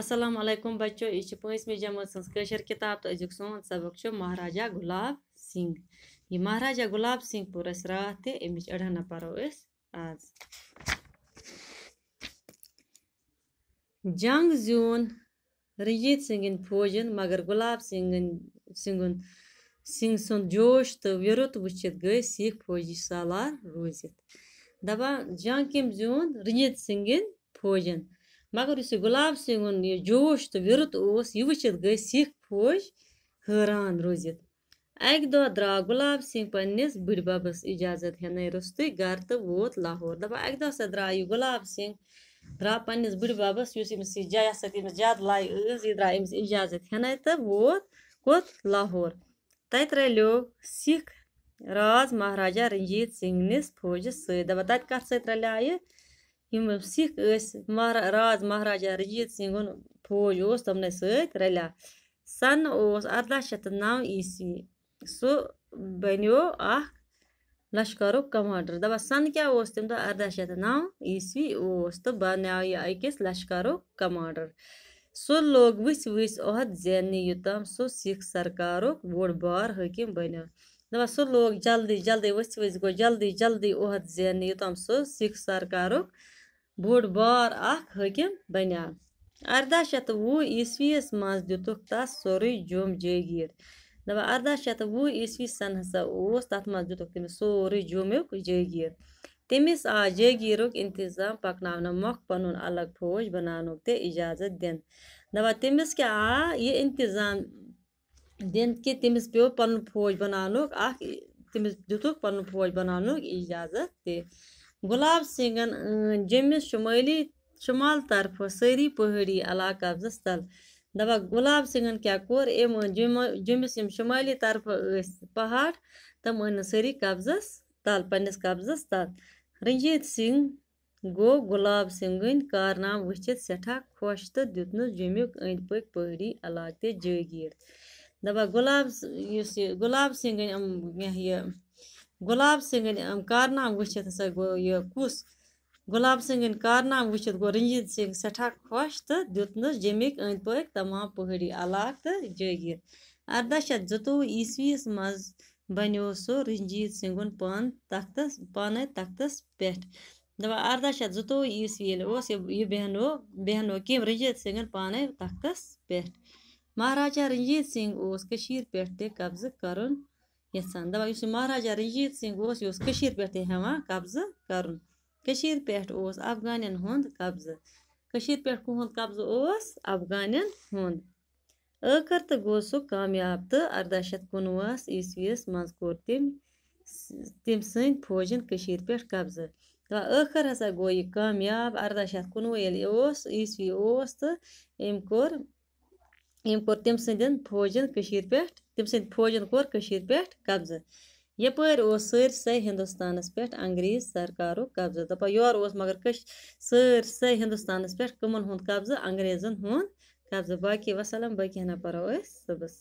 असलम बच्चों यह पाँचवें जमात सशर किताब तो अजुक सोन सबक महाराजा गुलाब सिंह यह महाराजा गुलाब सिंह पोर अस रात तमिच अड़हना पो आज जंग जून रंजीत सिंगन फौजन मगर गुलाब सिंगन सिंगन सिंह सुंद जोश तो विरुत वुचित गई सिख फौज सालार रूजित दपा जंग कम जून रंजीत सिंगन फौजन मगर इस गुलाब सिंह ये जोश तो विरत उस यह वचित गई सिख फौज हैरान रोजित अक दह द्रा गुलाब सिंह पन्नस बुढ़ बबस इजाजत हेन रुस्त गर तो वोत लाहौर दपा अक दह सा द्रा यह गुलाब सिंह द्रा पन्नस बुढ़ बबस इस जय अमस जद लाय यह द्रा अमस इजाजत हेन तो वोत कोत लाहौर तत रलो सिख राज महाराजा रंजीत सिंह नस फौजस सत दपा तत कत सत रलिया یِم سِکھ ٲسۍ مہارا راز مہاراجا رٔجیٖت سِنٛگُن فوج اوس تِمنٕے سۭتۍ رَلیٛو سَن اوس اَرداہ شَتھ تہٕ نَو عیٖسوی سُہ بَنیو اَکھ لشکَرُک کَمانڈَر دَپان سَن کیٛاہ اوس تَمہِ دۄہ اَرداہ شَتھ تہٕ نَو عیٖسوی اوس تہٕ بَنیٛو یہِ أکِس لشکَرُک کَمانڈَر سُہ لوٚگ ؤسۍ ؤسۍ عہد زیننہِ یوٚتام سُہ سِکھ سرکارُک بوٚڑ بار حٲکِم بَنیو دَپان سُہ لوگ جلدی جلدی ؤسۍ ؤسۍ گوٚو جلدی جلدی عہد زیننہِ یوٚتام سُہ سِکھ سرکارُک بوٚڑ بار اَکھ حٲکِم بنیٛو اَرداہ شَتھ تہٕ وُہ عیٖسوی یَس منٛز دِتُکھ تَس سورُے جوٚم جٲگیٖر دَپان اَرداہ شَتھ تہٕ وُہ عیٖسوی سَن ہسا اوس تَتھ منٛز دِتُکھ تٔمِس سورُے جوٚمیُک جٲگیٖر تٔمِس آو جٲگیٖرُک اِنتظام پَکناونہٕ مۄکھ پَنُن الگ فوج بناونُک تہِ اِجازت دِنہٕ دَپان تٔمِس کیٛاہ آو یہِ اِنتظام دِنہٕ کہِ تٔمِس پیوٚو پَنُن فوج بناونُک اَکھ تٔمِس دِتُکھ پَنُن فوج بناونُک اِجازت تہِ गुलाब सिंगन जमिस शुमाली शुमाल तरफ सारी पहाड़ी इलाक अफजस तल दपा गुलाब सिंगन क्या कोर एम जमिस यम शुमाली तरफ पहाड़ तम अन सारी कब्जस तल पनस कब्जस तल रंजीत सिंह गो गुलाब सिंगन कारनाम वचित सठा खोश तो दुन जमुक अंद पहाड़ी इलाक जागीर दपा गुलाब गुलाब सिंगन यह گُلاب سِنٛگٕنۍ کارنامہٕ وٕچھِتھ ہَسا گوٚو یہِ کُس گُلاب سِنٛگٕنۍ کارنامہٕ وٕچھِتھ گوٚو رٔنجیٖت سِنٛگھ سٮ۪ٹھاہ خۄش تہٕ دیُتنَس جیٚمِکۍ أنٛدۍ پٔکۍ تمام پہٲڑی علاقہٕ تہٕ جٲگیٖر اَرداہ شَتھ زٕتووُہ عیٖسویَس منٛز بَنیو سُہ رٔنجیٖت سِنٛگُن پانہٕ تختَس پانَے تختَس پٮ۪ٹھ دَپان اَرداہ شَتھ زٕتووُہ عیٖسوی ییٚلہِ اوس یہِ بیٚہنو بیٚہنو کٔمۍ رٔنجیٖت سِنٛگھَن پانَے تختَس پٮ۪ٹھ مہاراجا رٔنجیٖت سِنٛگھ اوس کٔشیٖرِ پٮ۪ٹھ تہِ قبضہٕ کَرُن यहाँ दपा इस महाराजा रंजीत सिंह उस कशीर पे हेवान कब्ज कर कशीर पे अफगान हूँ कब्ज कशीर पे कहद उस अफगान हूँ आखिर तो गो सह कामयाब तो अरदा शत कनवस ईस्वीस मज कोर तम तम पे कब्ज तो हसा गो यह कामयाब अरदा शत कनवु ये ईस्वी तो अम एम कोर तम सदन फौजन पे तम सद फौजन कोर पे कब्जा यपर सरसे हिंदुस्तान पे अंग्रेज सरकार कब्जा दपा योर मगर सरसे हिंदुस्तान पे कमन हूं कब्जा अंग्रेजन हूं कब्जा बाकी वसलम बाकी ना पो सुबह